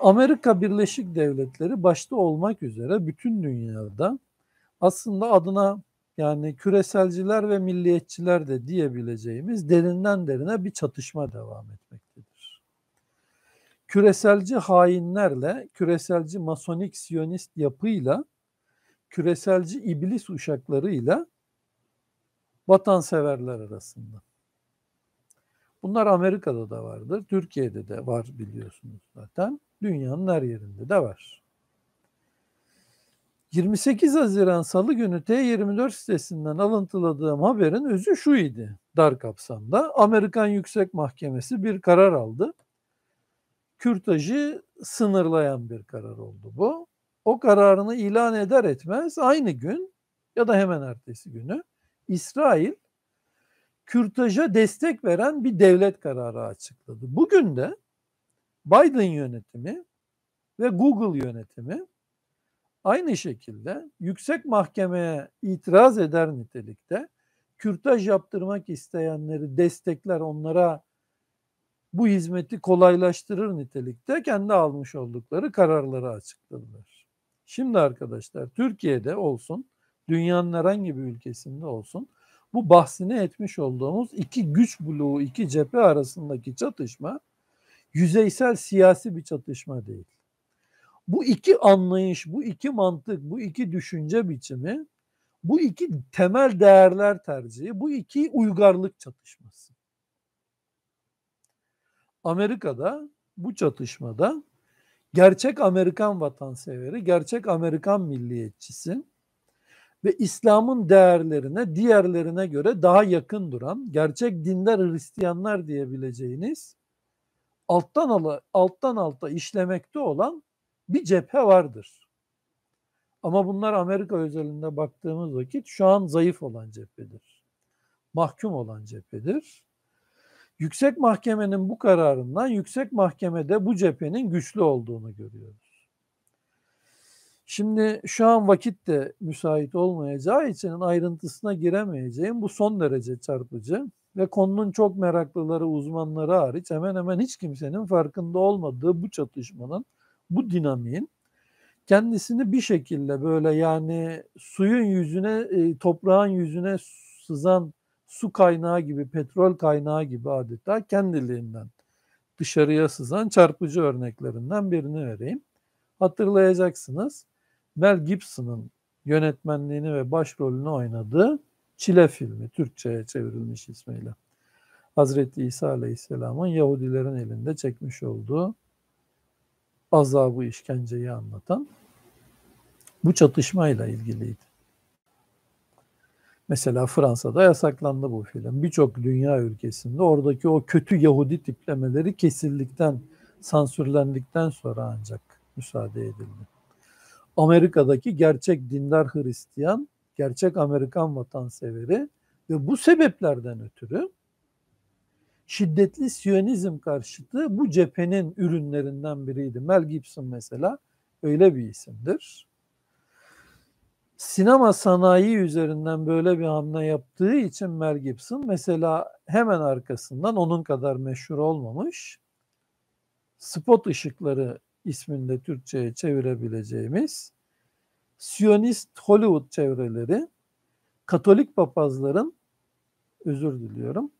Amerika Birleşik Devletleri başta olmak üzere bütün dünyada aslında adına yani küreselciler ve milliyetçiler de diyebileceğimiz derinden derine bir çatışma devam etmektedir. Küreselci hainlerle, küreselci masonik siyonist yapıyla, küreselci iblis uşaklarıyla vatanseverler arasında. Bunlar Amerika'da da vardır, Türkiye'de de var biliyorsunuz zaten dünyanın her yerinde de var. 28 Haziran Salı günü T24 sitesinden alıntıladığım haberin özü şu idi dar kapsamda. Amerikan Yüksek Mahkemesi bir karar aldı. Kürtajı sınırlayan bir karar oldu bu. O kararını ilan eder etmez aynı gün ya da hemen ertesi günü İsrail kürtaja destek veren bir devlet kararı açıkladı. Bugün de Biden yönetimi ve Google yönetimi aynı şekilde yüksek mahkemeye itiraz eder nitelikte kürtaj yaptırmak isteyenleri destekler onlara bu hizmeti kolaylaştırır nitelikte kendi almış oldukları kararları açıkladılar. Şimdi arkadaşlar Türkiye'de olsun, dünyanın herhangi bir ülkesinde olsun bu bahsini etmiş olduğumuz iki güç bloğu, iki cephe arasındaki çatışma yüzeysel siyasi bir çatışma değil. Bu iki anlayış, bu iki mantık, bu iki düşünce biçimi, bu iki temel değerler tercihi, bu iki uygarlık çatışması. Amerika'da bu çatışmada gerçek Amerikan vatanseveri, gerçek Amerikan milliyetçisi ve İslam'ın değerlerine diğerlerine göre daha yakın duran gerçek dindar Hristiyanlar diyebileceğiniz alttan ala, alttan alta işlemekte olan bir cephe vardır. Ama bunlar Amerika özelinde baktığımız vakit şu an zayıf olan cephedir. Mahkum olan cephedir. Yüksek mahkemenin bu kararından yüksek mahkemede bu cephenin güçlü olduğunu görüyoruz. Şimdi şu an vakit de müsait olmayacağı için ayrıntısına giremeyeceğim. Bu son derece çarpıcı ve konunun çok meraklıları, uzmanları hariç hemen hemen hiç kimsenin farkında olmadığı bu çatışmanın, bu dinamiğin kendisini bir şekilde böyle yani suyun yüzüne, e, toprağın yüzüne sızan su kaynağı gibi, petrol kaynağı gibi adeta kendiliğinden dışarıya sızan çarpıcı örneklerinden birini vereyim. Hatırlayacaksınız Mel Gibson'ın yönetmenliğini ve başrolünü oynadığı Çile filmi Türkçe'ye çevrilmiş ismiyle. Hazreti İsa Aleyhisselam'ın Yahudilerin elinde çekmiş olduğu azabı işkenceyi anlatan bu çatışmayla ilgiliydi. Mesela Fransa'da yasaklandı bu film. Birçok dünya ülkesinde oradaki o kötü Yahudi tiplemeleri kesildikten, sansürlendikten sonra ancak müsaade edildi. Amerika'daki gerçek dindar Hristiyan gerçek Amerikan vatanseveri ve bu sebeplerden ötürü şiddetli Siyonizm karşıtı bu cephenin ürünlerinden biriydi. Mel Gibson mesela öyle bir isimdir. Sinema sanayi üzerinden böyle bir hamle yaptığı için Mel Gibson mesela hemen arkasından onun kadar meşhur olmamış Spot Işıkları isminde Türkçe'ye çevirebileceğimiz Siyonist Hollywood çevreleri Katolik papazların özür diliyorum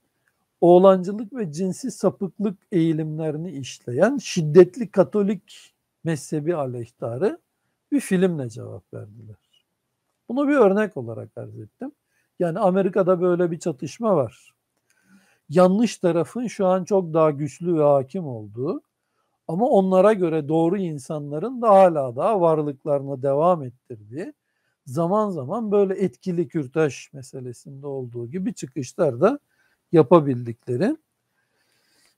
oğlancılık ve cinsi sapıklık eğilimlerini işleyen şiddetli Katolik mezhebi aleyhtarı bir filmle cevap verdiler. Bunu bir örnek olarak arz ettim. Yani Amerika'da böyle bir çatışma var. Yanlış tarafın şu an çok daha güçlü ve hakim olduğu ama onlara göre doğru insanların da hala daha varlıklarına devam ettirdiği zaman zaman böyle etkili kürtaj meselesinde olduğu gibi çıkışlar da yapabildikleri.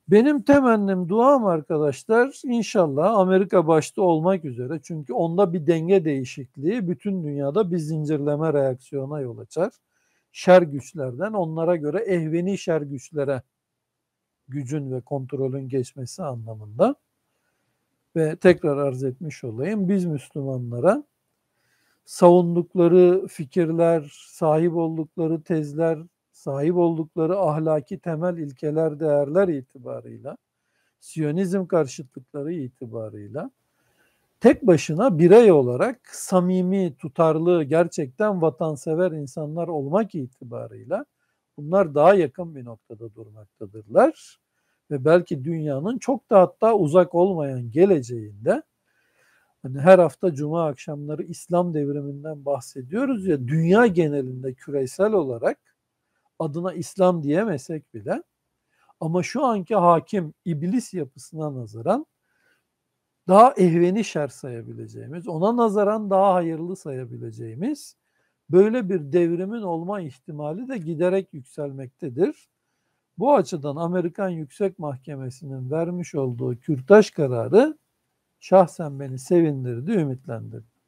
Benim temennim duam arkadaşlar inşallah Amerika başta olmak üzere çünkü onda bir denge değişikliği bütün dünyada bir zincirleme reaksiyona yol açar. Şer güçlerden onlara göre ehveni şer güçlere gücün ve kontrolün geçmesi anlamında ve tekrar arz etmiş olayım biz Müslümanlara savundukları fikirler, sahip oldukları tezler, sahip oldukları ahlaki temel ilkeler, değerler itibarıyla, Siyonizm karşıtlıkları itibarıyla tek başına birey olarak samimi, tutarlı, gerçekten vatansever insanlar olmak itibarıyla bunlar daha yakın bir noktada durmaktadırlar ve belki dünyanın çok da hatta uzak olmayan geleceğinde hani her hafta cuma akşamları İslam devriminden bahsediyoruz ya dünya genelinde küresel olarak adına İslam diyemesek bile ama şu anki hakim iblis yapısına nazaran daha ehveni şer sayabileceğimiz, ona nazaran daha hayırlı sayabileceğimiz böyle bir devrimin olma ihtimali de giderek yükselmektedir. Bu açıdan Amerikan Yüksek Mahkemesi'nin vermiş olduğu kürtaj kararı şahsen beni sevindirdi, ümitlendirdi.